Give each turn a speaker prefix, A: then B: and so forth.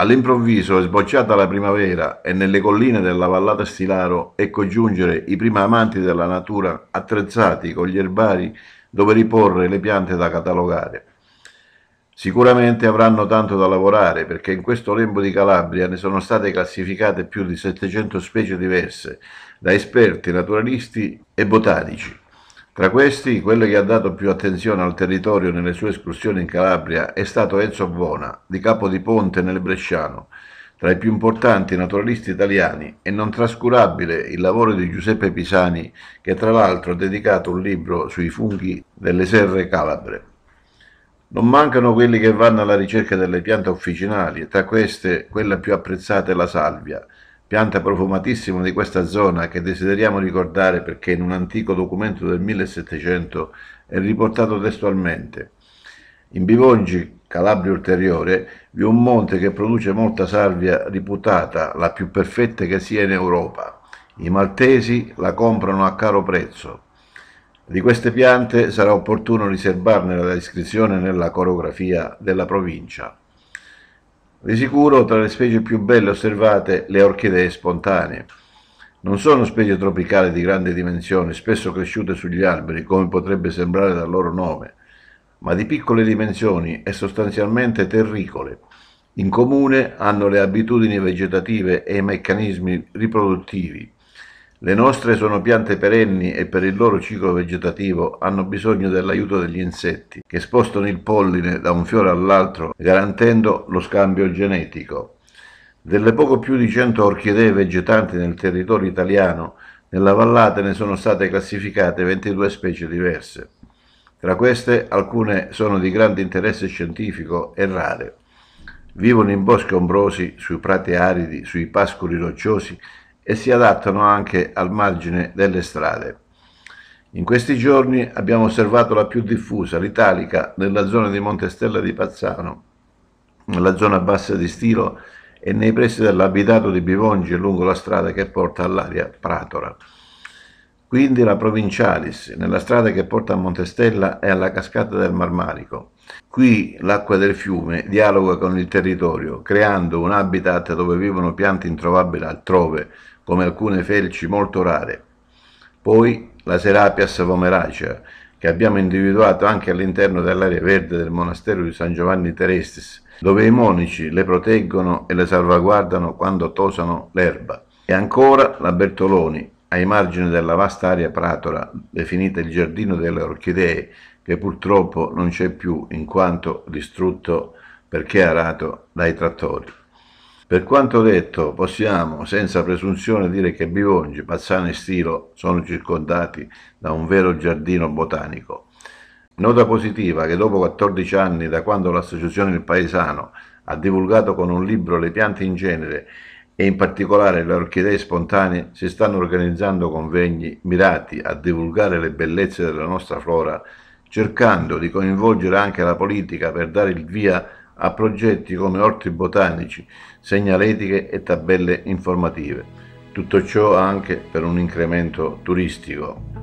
A: All'improvviso è sbocciata la primavera e nelle colline della vallata Stilaro ecco giungere i primi amanti della natura attrezzati con gli erbari dove riporre le piante da catalogare. Sicuramente avranno tanto da lavorare perché in questo lembo di Calabria ne sono state classificate più di 700 specie diverse da esperti, naturalisti e botanici. Tra questi, quello che ha dato più attenzione al territorio nelle sue escursioni in Calabria è stato Enzo Bona, di Capo di Ponte nel Bresciano, tra i più importanti naturalisti italiani e non trascurabile il lavoro di Giuseppe Pisani, che tra l'altro ha dedicato un libro sui funghi delle serre calabre. Non mancano quelli che vanno alla ricerca delle piante officinali e tra queste quella più apprezzata è la salvia, pianta profumatissima di questa zona che desideriamo ricordare perché in un antico documento del 1700 è riportato testualmente. In Bivongi, Calabria Ulteriore, vi è un monte che produce molta salvia riputata, la più perfetta che sia in Europa. I maltesi la comprano a caro prezzo. Di queste piante sarà opportuno riservarne la descrizione nella coreografia della provincia. Di sicuro tra le specie più belle osservate le orchidee spontanee. Non sono specie tropicali di grandi dimensioni, spesso cresciute sugli alberi, come potrebbe sembrare dal loro nome, ma di piccole dimensioni e sostanzialmente terricole. In comune hanno le abitudini vegetative e i meccanismi riproduttivi le nostre sono piante perenni e per il loro ciclo vegetativo hanno bisogno dell'aiuto degli insetti, che spostano il polline da un fiore all'altro garantendo lo scambio genetico. Delle poco più di 100 orchidee vegetanti nel territorio italiano, nella vallata ne sono state classificate 22 specie diverse. Tra queste alcune sono di grande interesse scientifico e rare. Vivono in boschi ombrosi, sui prati aridi, sui pascoli rocciosi e si adattano anche al margine delle strade. In questi giorni abbiamo osservato la più diffusa, l'italica, nella zona di Montestella di Pazzano, nella zona bassa di Stilo e nei pressi dell'abitato di Bivongi lungo la strada che porta all'area Pratora. Quindi la Provincialis, nella strada che porta a Montestella e alla cascata del Marmarico, Qui l'acqua del fiume dialoga con il territorio, creando un habitat dove vivono piante introvabili altrove, come alcune felci molto rare. Poi la Serapias vomeracea, che abbiamo individuato anche all'interno dell'area verde del monastero di San Giovanni Terestis, dove i monici le proteggono e le salvaguardano quando tosano l'erba. E ancora la Bertoloni, ai margini della vasta area pratora, definita il giardino delle orchidee, che purtroppo non c'è più in quanto distrutto perché arato dai trattori. Per quanto detto, possiamo senza presunzione dire che Bivongi, Pazzano e Stilo sono circondati da un vero giardino botanico. Nota positiva che dopo 14 anni da quando l'associazione Il Paesano ha divulgato con un libro le piante in genere e in particolare le orchidee spontanee si stanno organizzando convegni mirati a divulgare le bellezze della nostra flora, cercando di coinvolgere anche la politica per dare il via a progetti come orti botanici, segnaletiche e tabelle informative. Tutto ciò anche per un incremento turistico.